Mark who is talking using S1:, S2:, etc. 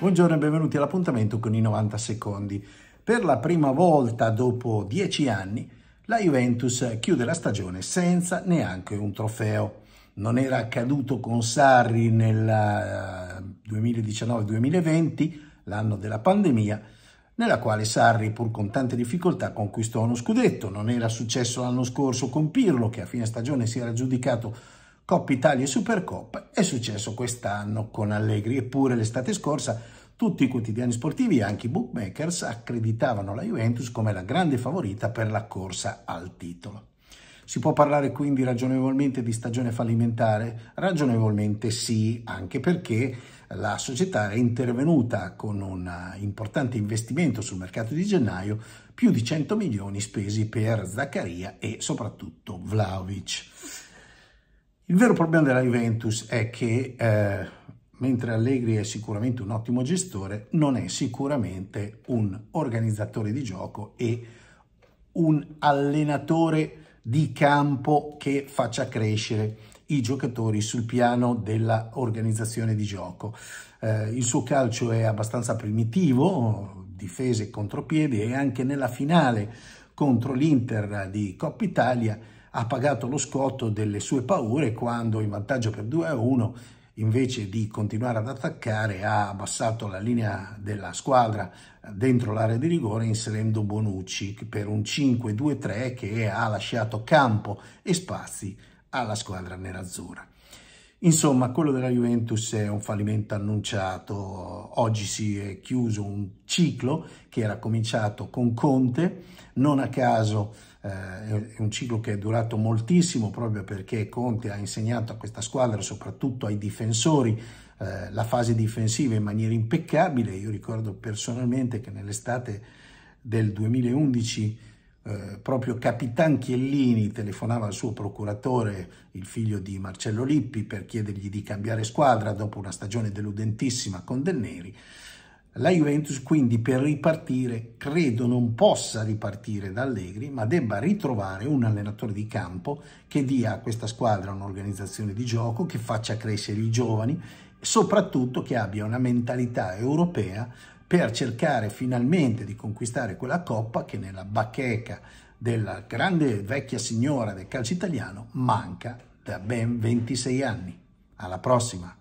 S1: Buongiorno e benvenuti all'appuntamento con i 90 secondi. Per la prima volta dopo 10 anni la Juventus chiude la stagione senza neanche un trofeo. Non era accaduto con Sarri nel 2019-2020, eh, l'anno della pandemia, nella quale Sarri, pur con tante difficoltà, conquistò uno scudetto. Non era successo l'anno scorso con Pirlo, che a fine stagione si era giudicato Coppa Italia e Supercoppa è successo quest'anno con Allegri, eppure l'estate scorsa tutti i quotidiani sportivi e anche i bookmakers accreditavano la Juventus come la grande favorita per la corsa al titolo. Si può parlare quindi ragionevolmente di stagione fallimentare? Ragionevolmente sì, anche perché la società è intervenuta con un importante investimento sul mercato di gennaio, più di 100 milioni spesi per Zaccaria e soprattutto Vlaovic. Il vero problema della Juventus è che eh, mentre Allegri è sicuramente un ottimo gestore, non è sicuramente un organizzatore di gioco e un allenatore di campo che faccia crescere i giocatori sul piano dell'organizzazione di gioco. Eh, il suo calcio è abbastanza primitivo, difese e contropiedi e anche nella finale contro l'Inter di Coppa Italia ha pagato lo scotto delle sue paure quando in vantaggio per 2 a 1 invece di continuare ad attaccare ha abbassato la linea della squadra dentro l'area di rigore inserendo Bonucci per un 5-2-3 che ha lasciato campo e spazi alla squadra nerazzurra. Insomma, quello della Juventus è un fallimento annunciato, oggi si è chiuso un ciclo che era cominciato con Conte, non a caso eh, è un ciclo che è durato moltissimo proprio perché Conte ha insegnato a questa squadra, soprattutto ai difensori, eh, la fase difensiva in maniera impeccabile. Io ricordo personalmente che nell'estate del 2011 eh, proprio Capitan Chiellini telefonava al suo procuratore, il figlio di Marcello Lippi, per chiedergli di cambiare squadra dopo una stagione deludentissima con Del Neri. La Juventus quindi per ripartire credo non possa ripartire da Allegri, ma debba ritrovare un allenatore di campo che dia a questa squadra un'organizzazione di gioco, che faccia crescere i giovani e soprattutto che abbia una mentalità europea per cercare finalmente di conquistare quella coppa che nella bacheca della grande vecchia signora del calcio italiano manca da ben 26 anni. Alla prossima!